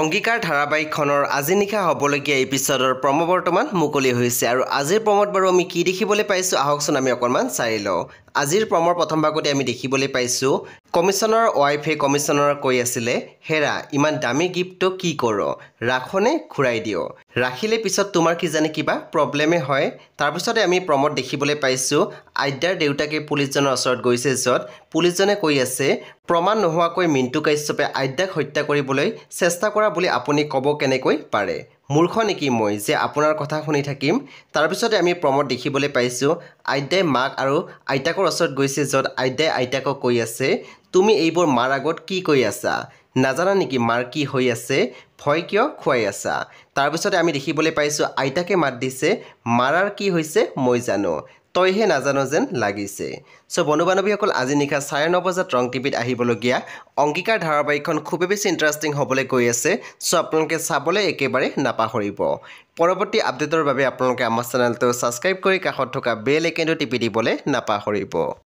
অংগীকাৰ ধাৰাবাহিকখনৰ আজি নিশা হ'বলগীয়া এপিছ'ডৰ বৰ্তমান মুকলি হৈছে আৰু আজিৰ প্ৰমত বাৰু আমি কি দেখিবলৈ পাইছোঁ আহকচোন আমি অকণমান চাই লওঁ আজিৰ প্ৰমৰ প্ৰথম ভাগতে আমি দেখিবলৈ পাইছোঁ কমিশনৰ ৱাইফে কমিশনৰ কৈ আছিলে হেৰা ইমান দামী গিফ্টটো কি কৰ ৰাখনে ঘূৰাই দিয় ৰাখিলে পিছত তোমাৰ কিজানি কিবা প্ৰব্লেমে হয় তাৰপিছতে আমি প্ৰমদ দেখিবলৈ পাইছোঁ আদ্যাৰ দেউতাকে পুলিচজনৰ ওচৰত গৈছে য'ত পুলিচজনে কৈ আছে প্ৰমাণ নোহোৱাকৈ মিণ্টু কাশ্যপে আদ্যাক হত্যা কৰিবলৈ চেষ্টা কৰা বুলি আপুনি ক'ব কেনেকৈ পাৰে মূৰ্খ নেকি মই যে আপোনাৰ কথা শুনি থাকিম তাৰপিছতে আমি প্ৰমদ দেখিবলৈ পাইছোঁ আইতাই মাক আৰু আইতাকৰ ওচৰত গৈছে য'ত আইতাই আইতাকক কৈ আছে তুমি এইবোৰ মাৰ আগত কি কৈ আছা নাজানা নেকি মাৰ কি হৈ আছে ভয় কিয় খুৱাই আছা তাৰপিছতে আমি দেখিবলৈ পাইছোঁ আইতাকে মাত দিছে মাৰাৰ কি হৈছে মই জানো তইহে নাজানো যেন লাগিছে চ' বন্ধু বান্ধৱীসকল আজি নিশা চাৰে ন বজাত ৰং টিভিত আহিবলগীয়া অংগীকাৰ ধাৰাবাহিকখন খুবেই বেছি ইণ্টাৰেষ্টিং হ'বলৈ গৈ আছে চ' আপোনালোকে চাবলৈ একেবাৰে নাপাহৰিব পৰৱৰ্তী আপডেটৰ বাবে আপোনালোকে আমাৰ চেনেলটো ছাবস্ক্ৰাইব কৰি কাষত থকা বেল একেণ্টো টিপি দিবলৈ নাপাহৰিব